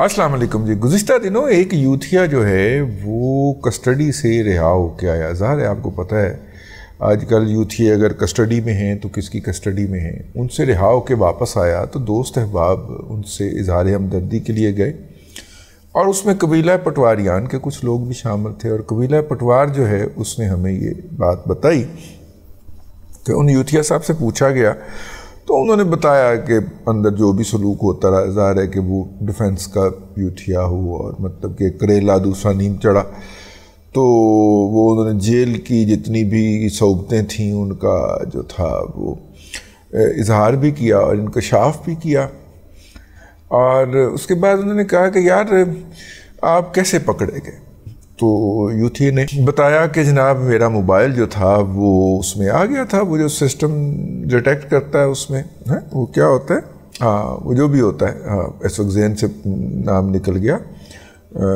अस्सलाम वालेकुम जी गुज्तर दिनों एक यूथिया जो है वो कस्टडी से रिहा होके आया ज़ाहिर है आपको पता है आजकल यूथिया अगर कस्टडी में हैं तो किसकी कस्टडी में हैं उनसे रिहा हो के वापस आया तो दोस्त अहबाब उनसे इजहार हमदर्दी के लिए गए और उसमें कबीला पटवारियान के कुछ लोग भी शामिल थे और कबीला पटवार जो है उसने हमें ये बात बताई कि उन यूथिया साहब से पूछा गया तो उन्होंने बताया कि अंदर जो भी सलूक होता रहा ज़ाहिर है कि वो डिफेंस का यूथिया हो और मतलब कि करेला दूसरा नीम चढ़ा तो वो उन्होंने जेल की जितनी भी सहूलतें थीं उनका जो था वो इजहार भी किया और इनकशाफ भी किया और उसके बाद उन्होंने कहा कि यार आप कैसे पकड़े गए तो यूथी ने बताया कि जनाब मेरा मोबाइल जो था वो उसमें आ गया था वो जो सिस्टम डिटेक्ट करता है उसमें है वो क्या होता है हाँ वो जो भी होता है हाँ एसोक्जेन से नाम निकल गया आ,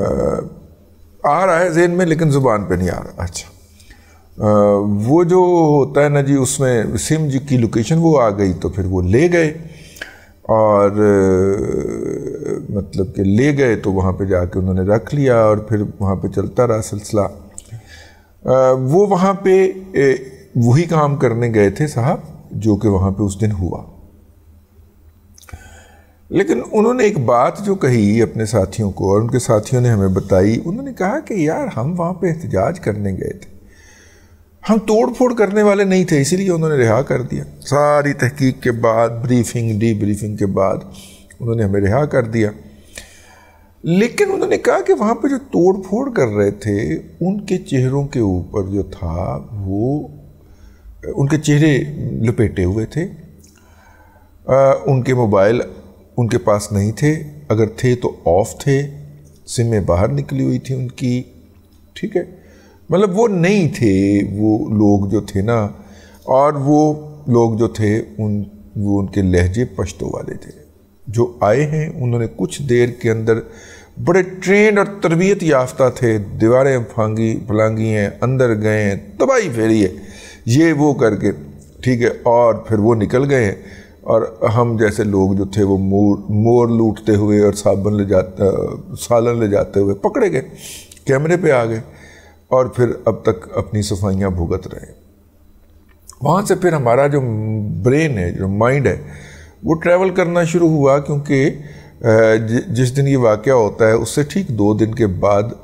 आ रहा है जेन में लेकिन ज़ुबान पे नहीं आ रहा अच्छा आ, वो जो होता है ना जी उसमें सिम जी की लोकेशन वो आ गई तो फिर वो ले गए और मतलब के ले गए तो वहाँ पे जाके उन्होंने रख लिया और फिर वहाँ पे चलता रहा सिलसिला वो वहाँ पे वही काम करने गए थे साहब जो कि वहाँ पे उस दिन हुआ लेकिन उन्होंने एक बात जो कही अपने साथियों को और उनके साथियों ने हमें बताई उन्होंने कहा कि यार हम वहाँ पे एहतजाज करने गए थे हम तोड़ फोड़ करने वाले नहीं थे इसीलिए उन्होंने रिहा कर दिया सारी तहकीक के बाद ब्रीफिंग डी ब्रीफिंग के बाद उन्होंने हमें रिहा कर दिया लेकिन उन्होंने कहा कि वहाँ पर जो तोड़ फोड़ कर रहे थे उनके चेहरों के ऊपर जो था वो उनके चेहरे लपेटे हुए थे आ, उनके मोबाइल उनके पास नहीं थे अगर थे तो ऑफ थे सिमें बाहर निकली हुई थी उनकी ठीक है मतलब वो नहीं थे वो लोग जो थे ना और वो लोग जो थे उन वो उनके लहजे पश्तो वाले थे जो आए हैं उन्होंने कुछ देर के अंदर बड़े ट्रेंड और तरबियत याफ्ता थे दीवारें फांगी फलांगी हैं अंदर गए हैं तबाही फेरी है ये वो करके ठीक है और फिर वो निकल गए हैं और हम जैसे लोग जो थे वो मोर मोर लूटते हुए और साबन ले जाते सालन ले जाते हुए पकड़े गए कैमरे पे आ गए और फिर अब तक अपनी सफाइयाँ भुगत रहे वहाँ से फिर हमारा जो ब्रेन है जो माइंड है वो ट्रैवल करना शुरू हुआ क्योंकि जिस दिन ये वाक़ होता है उससे ठीक दो दिन के बाद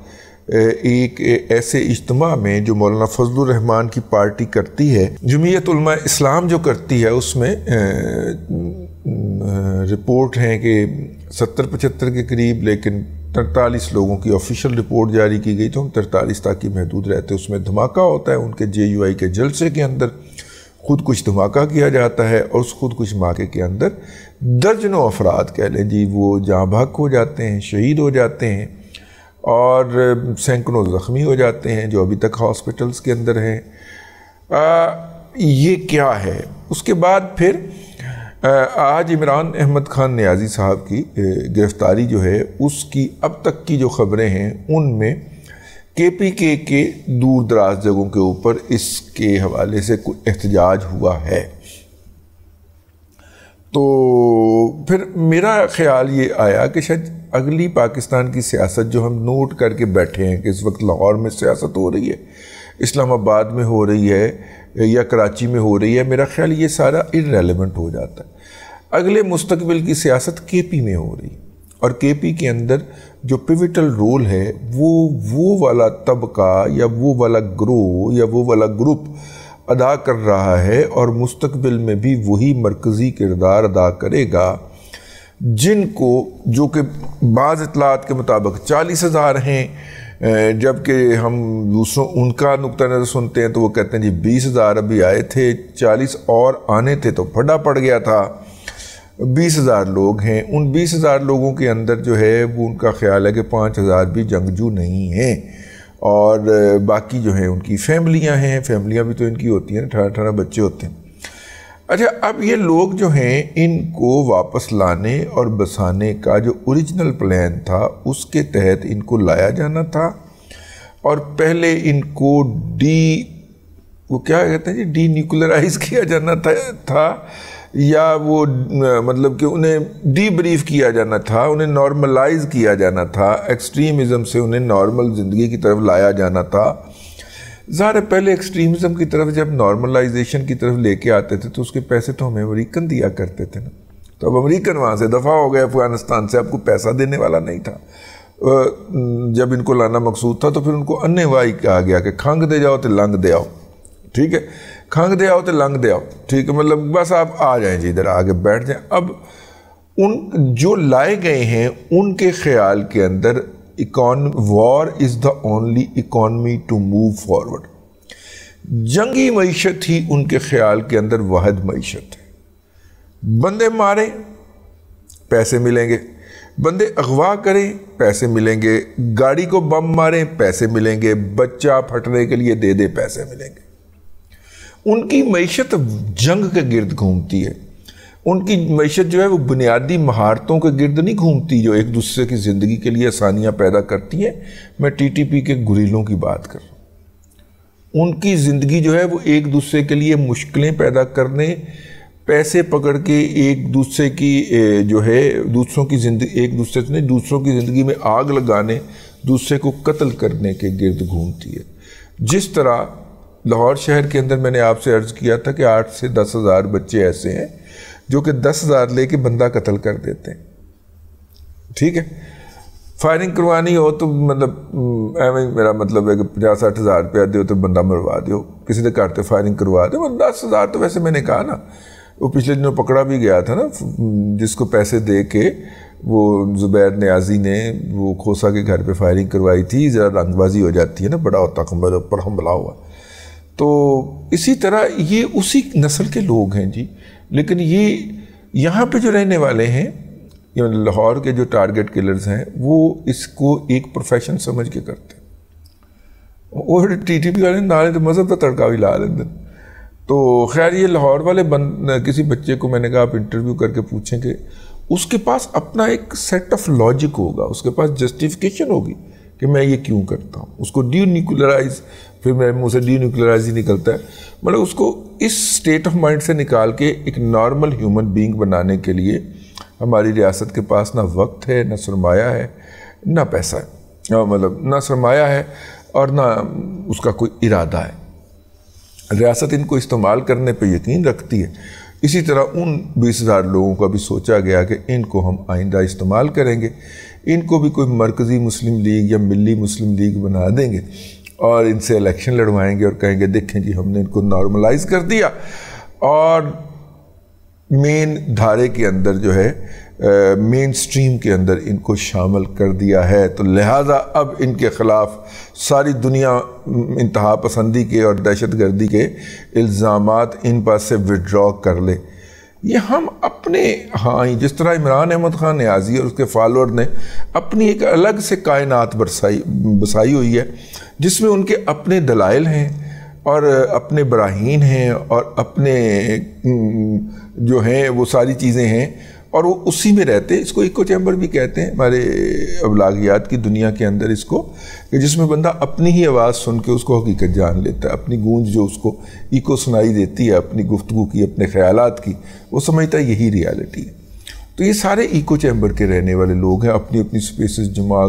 एक ऐसे इज्तम में जो मौलाना फजलरहमान की पार्टी करती है जमीयत इस्लाम जो करती है उसमें रिपोर्ट हैं कि सत्तर पचहत्तर के करीब लेकिन तरतालीस लोगों की ऑफिशियल रिपोर्ट जारी की गई तो हम तरतालीस ताकि महदूद रहते उसमें धमाका होता है उनके जे यू आई के जलसे के अंदर कुछ धमाका किया जाता है और उस ख़ुद कुछ धमाके के अंदर दर्जनों अफराद कह लें जी वो जहाँ भक् हो जाते हैं शहीद हो जाते हैं और सैकड़ों ज़ख्मी हो जाते हैं जो अभी तक हॉस्पिटल्स के अंदर हैं ये क्या है उसके बाद फिर आज इमरान अहमद ख़ान न्याजी साहब की गिरफ़्तारी जो है उसकी अब तक की जो ख़बरें हैं उनमें केपीके के दूर दराज जगहों के ऊपर इसके हवाले से कुछ एहतजाज हुआ है तो फिर मेरा ख्याल ये आया कि शायद अगली पाकिस्तान की सियासत जो हम नोट करके बैठे हैं कि इस वक्त लाहौर में सियासत हो रही है इस्लामाबाद में हो रही है या कराची में हो रही है मेरा ख्याल ये सारा इनरेलीवेंट हो जाता है अगले मुस्तबिल की सियासत के पी में हो रही है और के पी के अंदर जो पिविटल रोल है वो वो वाला तबका या वो वाला ग्रोह या वो वाला ग्रुप अदा कर रहा है और मुस्तबिल में भी वही मरकज़ी किरदार अदा करेगा जिनको जो कि बाज़ इतलात के मुताबिक चालीस हज़ार हैं जबकि हम दूसरों उनका नुक़ नज़र सुनते हैं तो वो कहते हैं जी बीस हज़ार अभी आए थे चालीस और आने थे तो फटा पड़ गया था बीस हज़ार लोग हैं उन बीस हज़ार लोगों के अंदर जो है वो उनका ख्याल है कि पाँच हज़ार भी जंगजू नहीं हैं और बाकी जो है उनकी फैमिलियाँ हैं फैमिलियाँ भी तो इनकी होती हैं अठारह अठारह बच्चे होते हैं अच्छा अब ये लोग जो हैं इनको वापस लाने और बसाने का जो ओरिजिनल प्लान था उसके तहत इनको लाया जाना था और पहले इनको डी वो क्या कहते हैं जी डी न्यूक्लराइज किया जाना था, था या वो मतलब कि उन्हें डीब्रीफ किया जाना था उन्हें नॉर्मलाइज किया जाना था एक्सट्रीमिज़म से उन्हें नॉर्मल ज़िंदगी की तरफ लाया जाना था ज़ाहिर पहले एक्सट्रीमिज़म की तरफ जब नॉर्मलाइजेशन की तरफ लेके आते थे तो उसके पैसे तो हमें अमरीकन दिया करते थे ना तो अब अमरीकन वहाँ से दफ़ा हो गए अफ़गानिस्तान से आपको पैसा देने वाला नहीं था जब इनको लाना मकसूद था तो फिर उनको अन्य वाई कहा गया कि खांग दे जाओ तो लंग दे आओ ठीक है आओ तो ਤੇ दे आओ ठीक है मतलब बस आप आ जाएं जी इधर आगे बैठ जाएं अब उन जो लाए गए हैं उनके ख्याल के अंदर econ war is the only economy to move forward जंगी मीशत ही उनके ख्याल के अंदर वाहद मीशत है बंदे मारे पैसे मिलेंगे बंदे अगवा करें पैसे मिलेंगे गाड़ी को बम मारें पैसे मिलेंगे बच्चा फटने के लिए दे दे पैसे मिलेंगे उनकी मीशत जंग के गिर्द घूमती है उनकी मीशत जो है वो बुनियादी महारतों के गिर्द नहीं घूमती जो एक दूसरे की ज़िंदगी के लिए आसानियाँ पैदा करती हैं मैं टीटीपी के गुरीलों की बात कर रहा हूँ उनकी ज़िंदगी जो है वो एक दूसरे के लिए मुश्किलें पैदा करने पैसे पकड़ के एक दूसरे की जो है दूसरों की ज़िंदगी एक दूसरे से दूसरों की ज़िंदगी में आग लगाने दूसरे को कत्ल करने के गिर्द घूमती है जिस तरह लाहौर शहर के अंदर मैंने आपसे अर्ज़ किया था कि आठ से दस हज़ार बच्चे ऐसे हैं जो कि दस हज़ार ले कर बंदा कत्ल कर देते हैं ठीक है फायरिंग करवानी हो तो मतलब एवं मेरा मतलब है कि पचास साठ हज़ार रुपया दो तो बंदा मरवा दो किसी के घर फायरिंग करवा दो मतलब दस हज़ार तो वैसे मैंने कहा ना वो पिछले दिनों पकड़ा भी गया था ना जिसको पैसे दे के वो ज़ुबैर न्याजी ने वो खोसा के घर पे फायरिंग करवाई थी ज़रा रंगबाजी हो जाती है ना बड़ा होता कमरे पर हमला हुआ तो इसी तरह ये उसी नस्ल के लोग हैं जी लेकिन ये यहाँ पे जो रहने वाले हैं ये मतलब लाहौर के जो टारगेट किलर्स हैं वो इसको एक प्रोफेशन समझ के करते टी पी वाले नाले तो मज़हब का तड़का भी ला लेते तो खैर ये लाहौर वाले बन किसी बच्चे को मैंने कहा आप इंटरव्यू करके पूछें कि उसके पास अपना एक सेट ऑफ लॉजिक होगा उसके पास जस्टिफिकेशन होगी कि मैं ये क्यों करता हूँ उसको डी न्यूक्लराइज फिर मेरे मुँह से डी न्यूक्लराइज ही निकलता है मतलब उसको इस स्टेट ऑफ माइंड से निकाल के एक नॉर्मल ह्यूमन बींग बनाने के लिए हमारी रियासत के पास ना वक्त है ना सरमाया है ना पैसा है मतलब ना सरमाया है और ना उसका कोई इरादा है रियासत इनको इस्तेमाल करने पर यकीन रखती है इसी तरह उन बीस हज़ार लोगों का भी सोचा गया कि इनको हम आइंदा इस्तेमाल करेंगे इनको भी कोई मरकज़ी मुस्लिम लीग या मिली मुस्लिम लीग बना देंगे और इनसे इलेक्शन लड़वाएंगे और कहेंगे देखें जी हमने इनको नॉर्मलाइज कर दिया और मेन धारे के अंदर जो है मेन स्ट्रीम के अंदर इनको शामिल कर दिया है तो लिहाजा अब इनके ख़िलाफ़ सारी दुनिया इंतहा पसंदी के और दहशत गर्दी के इल्ज़ाम इन पास से विड्रॉ कर ले ये हम अपने हाँ जिस तरह इमरान अहमद ख़ान न्याजी और उसके फॉलोअर ने अपनी एक अलग से कायनात बरसाई बसाई हुई है जिसमें उनके अपने दलाइल हैं और अपने बराहीन हैं और अपने जो हैं वो सारी चीज़ें हैं और वो उसी में रहते हैं इसको इको चैम्बर भी कहते हैं हमारे अबलागियात की दुनिया के अंदर इसको कि जिसमें बंदा अपनी ही आवाज़ सुन के उसको हकीकत जान लेता है अपनी गूंज जो उसको इको सुनाई देती है अपनी गुफ्तु की अपने ख्याल की वो समझता है यही रियालिटी है तो ये सारे इको चैम्बर के रहने वाले लोग हैं अपनी अपनी स्पेसिस जमा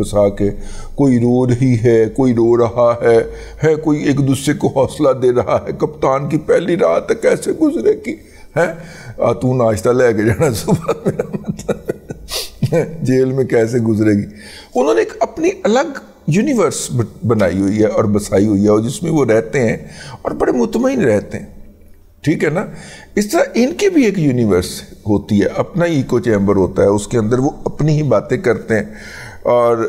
बसा के कोई रो रही है कोई रो रहा है है कोई एक दूसरे को हौसला दे रहा है कप्तान की पहली रात कैसे गुजरेगी है तू नाश्ता ले के जाना सुबह मेरा मतलब जेल में कैसे गुजरेगी उन्होंने एक अपनी अलग यूनिवर्स बनाई हुई है और बसाई हुई है और जिसमें वो रहते हैं और बड़े मुतमिन रहते हैं ठीक है ना इस तरह इनकी भी एक यूनिवर्स होती है अपना ही इको चैम्बर होता है उसके अंदर वो अपनी ही बातें करते हैं और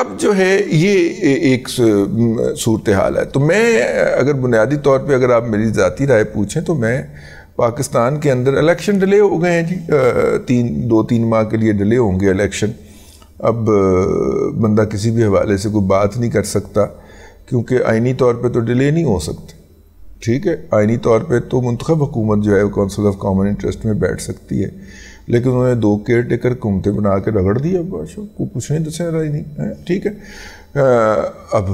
अब जो है ये एक सूरत हाल है तो मैं अगर बुनियादी तौर पे अगर आप मेरी ज़ाती राय पूछें तो मैं पाकिस्तान के अंदर इलेक्शन डिले हो गए हैं जी तीन दो तीन माह के लिए डिले होंगे इलेक्शन अब बंदा किसी भी हवाले से कोई बात नहीं कर सकता क्योंकि आइनी तौर पे तो डिले नहीं हो सकते ठीक है आइनी तौर पे तो मंतखब हुकूमत जो है council council of common interest में बैठ सकती है लेकिन उन्होंने दो केयर टेकर कुमते बना के रगड़ दिया बादशाह को कुछ तो नहीं दस नहीं है ठीक है अब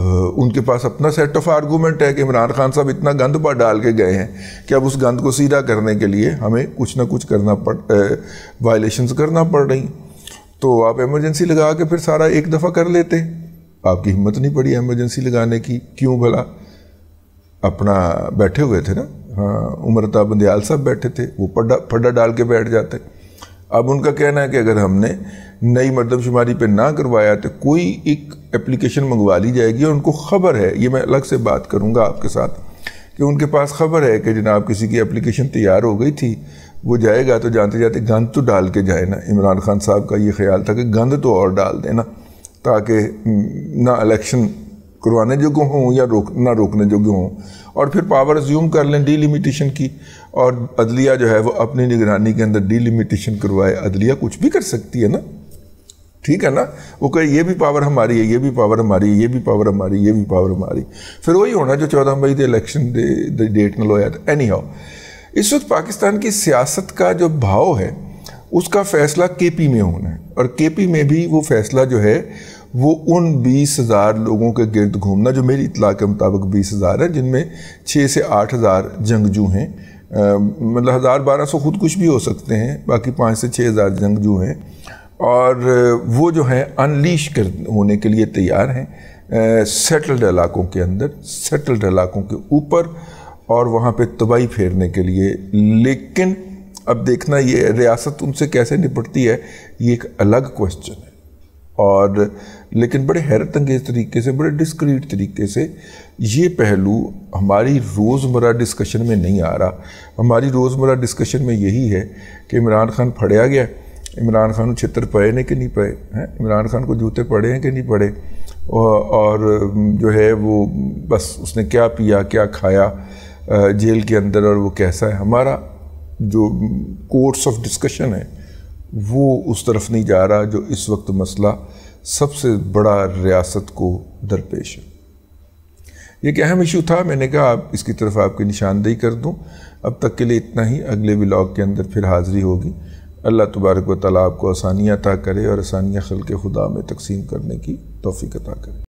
उनके पास अपना सेट ऑफ आर्गूमेंट है कि इमरान खान साहब इतना गंद पर डाल के गए हैं कि अब उस गंद को सीधा करने के लिए हमें कुछ ना कुछ करना पड़ वायलेशंस करना पड़ रही तो आप एमरजेंसी लगा के फिर सारा एक दफ़ा कर लेते आपकी हिम्मत नहीं पड़ी एमरजेंसी लगाने की क्यों भला अपना बैठे हुए थे ना हाँ उम्रता बंदयाल साहब बैठे थे वो पड्डा पड्डा डाल के बैठ जाते अब उनका कहना है कि अगर हमने नई मरदमशुमारी पे ना करवाया तो कोई एक एप्लीकेशन मंगवा ली जाएगी और उनको खबर है ये मैं अलग से बात करूँगा आपके साथ कि उनके पास खबर है कि जनाब किसी की एप्लीकेशन तैयार हो गई थी वो जाएगा तो जानते जाते गंद तो डाल के जाए ना इमरान खान साहब का ये ख्याल था कि गंद तो और डाल देना ताकि ना इलेक्शन करवाने योग्य हों या रोक ना रोकने योग्य हों और फिर पावर ज्यूम कर लें डीलिमिटेशन की और अदलिया जो है वो अपनी निगरानी के अंदर डीलिमिटेशन करवाए अदलिया कुछ भी कर सकती है ना ठीक है ना वो कहे ये भी पावर हमारी है ये भी पावर हमारी है ये भी पावर हमारी ये भी पावर हमारी फिर वही होना जो चौदह मई के इलेक्शन डे डेट में लोया था एनी हाउ इस वक्त पाकिस्तान की सियासत का जो भाव है उसका फैसला के पी में होना है और के पी में भी वो फैसला जो है वो उन बीस हज़ार लोगों के गर्द घूमना जो मेरी इतला के मुताबिक बीस हज़ार है जिनमें छः से आठ हज़ार जंगजू हैं मतलब हज़ार बारह सौ खुद कुछ भी हो सकते हैं बाकी पाँच से छः हज़ार जंगजू हैं और वो जो हैं अनलीश कर होने के लिए तैयार हैं सेटल्ड इलाकों के अंदर सेटल्ड इलाकों के ऊपर और वहाँ पे तबाही फेरने के लिए लेकिन अब देखना ये रियासत उनसे कैसे निपटती है ये एक अलग क्वेश्चन है और लेकिन बड़े हैरत अंगेज तरीके से बड़े डिस्क्रीट तरीके से ये पहलू हमारी रोज़मर्रा डिस्कशन में नहीं आ रहा हमारी रोज़मर्रा डिस्कशन में यही है कि इमरान खान फड़या गया इमरान खान छित्र पड़े ने कि नहीं पड़े हैं इमरान खान को जूते पड़े हैं कि नहीं पड़े और जो है वो बस उसने क्या पिया क्या खाया जेल के अंदर और वो कैसा है हमारा जो कोर्स ऑफ डिस्कशन है वो उस तरफ नहीं जा रहा जो इस वक्त मसला सबसे बड़ा रियासत को दरपेश है ये एक अहम इशू था मैंने कहा आप इसकी तरफ आपकी निशानदेही कर दूं अब तक के लिए इतना ही अगले ब्लॉग के अंदर फिर हाज़िरी होगी अल्लाह तबारक व ताली आपको आसानियाँ अता करे और आसानियाँ खल के खुदा में तकसीम करने की तोफ़ी अता करे